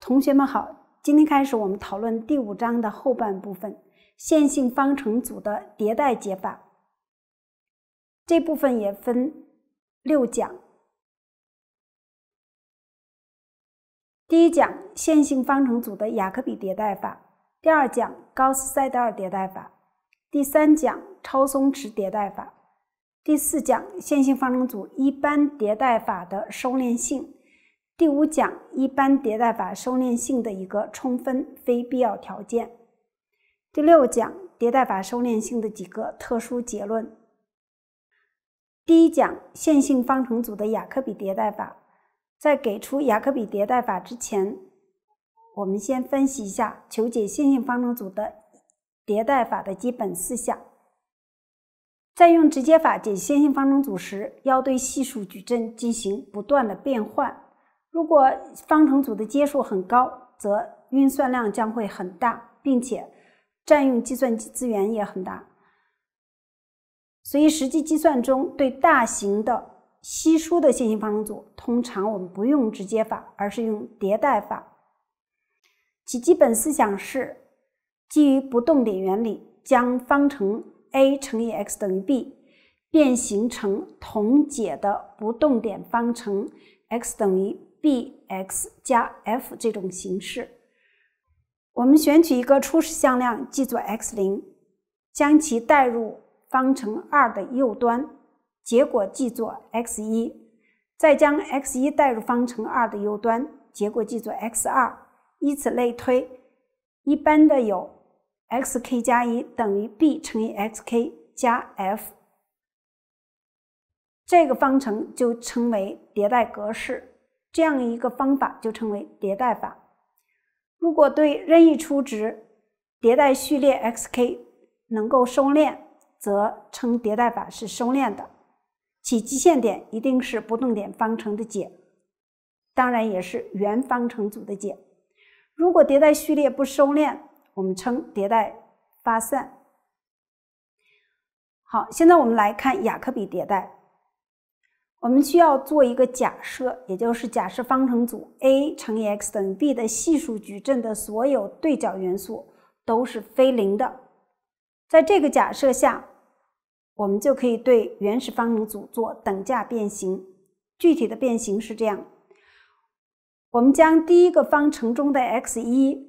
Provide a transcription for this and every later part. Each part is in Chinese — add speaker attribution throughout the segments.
Speaker 1: 同学们好，今天开始我们讨论第五章的后半部分——线性方程组的迭代解法。这部分也分六讲：第一讲线性方程组的雅可比迭代法；第二讲高斯赛德尔迭代法；第三讲超松弛迭代法；第四讲线性方程组一般迭代法的收敛性。第五讲一般迭代法收敛性的一个充分非必要条件。第六讲迭代法收敛性的几个特殊结论。第一讲线性方程组的雅可比迭代法。在给出雅可比迭代法之前，我们先分析一下求解线性方程组的迭代法的基本思想。在用直接法解线性方程组时，要对系数矩阵进行不断的变换。如果方程组的阶数很高，则运算量将会很大，并且占用计算机资源也很大。所以，实际计算中对大型的稀疏的线性方程组，通常我们不用直接法，而是用迭代法。其基本思想是基于不动点原理，将方程 A 乘以 x 等于 b 变形成同解的不动点方程 x 等于。b x 加 f 这种形式，我们选取一个初始向量记作 x 零，将其代入方程二的右端，结果记作 x 一，再将 x 一代入方程二的右端，结果记作 x 二，以此类推，一般的有 x k 加一等于 b 乘以 x k 加 f，这个方程就称为迭代格式。这样一个方法就称为迭代法。如果对任意初值，迭代序列 xk 能够收敛，则称迭代法是收敛的，其极限点一定是不动点方程的解，当然也是原方程组的解。如果迭代序列不收敛，我们称迭代发散。好，现在我们来看雅可比迭代。我们需要做一个假设，也就是假设方程组 a 乘以 x 等于 b 的系数矩阵的所有对角元素都是非零的。在这个假设下，我们就可以对原始方程组做等价变形。具体的变形是这样：我们将第一个方程中的 x 一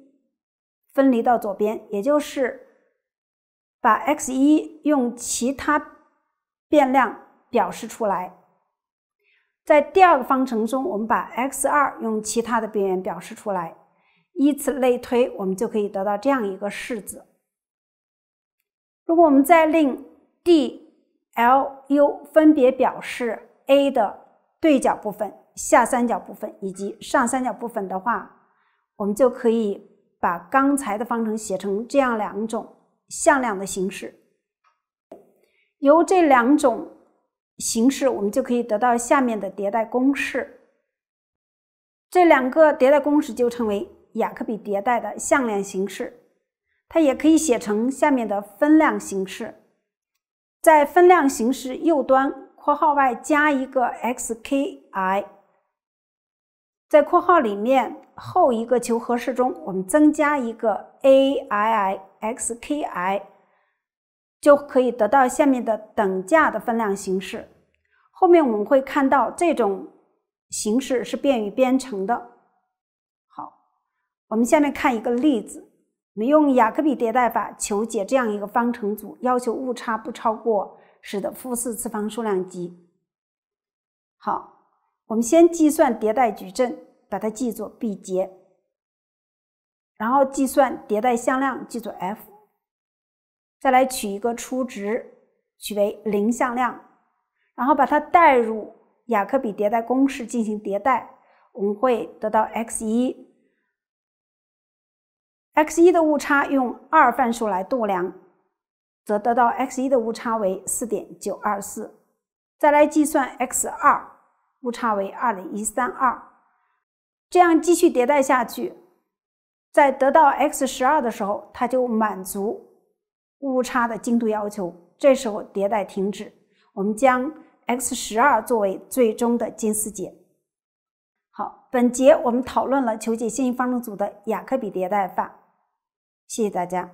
Speaker 1: 分离到左边，也就是把 x 一用其他变量表示出来。在第二个方程中，我们把 x 二用其他的边缘表示出来，以此类推，我们就可以得到这样一个式子。如果我们再令 D、L、U 分别表示 A 的对角部分、下三角部分以及上三角部分的话，我们就可以把刚才的方程写成这样两种向量的形式。由这两种。形式，我们就可以得到下面的迭代公式。这两个迭代公式就称为雅克比迭代的向量形式，它也可以写成下面的分量形式。在分量形式右端括号外加一个 x_ki，在括号里面后一个求和式中，我们增加一个 a_ii x_ki，就可以得到下面的等价的分量形式。后面我们会看到这种形式是便于编程的。好，我们下面看一个例子，我们用雅克比迭代法求解这样一个方程组，要求误差不超过使的负四次方数量级。好，我们先计算迭代矩阵，把它记作 B 阶，然后计算迭代向量，记作 F，再来取一个初值，取为零向量。然后把它代入雅可比迭代公式进行迭代，我们会得到 x 一，x 一的误差用二范数来度量，则得到 x 一的误差为四点九二四，再来计算 x 二误差为二点一三二，这样继续迭代下去，在得到 x 十二的时候，它就满足误差的精度要求，这时候迭代停止，我们将。x 十二作为最终的近似解。好，本节我们讨论了求解线性方程组的雅克比迭代法。谢谢大家。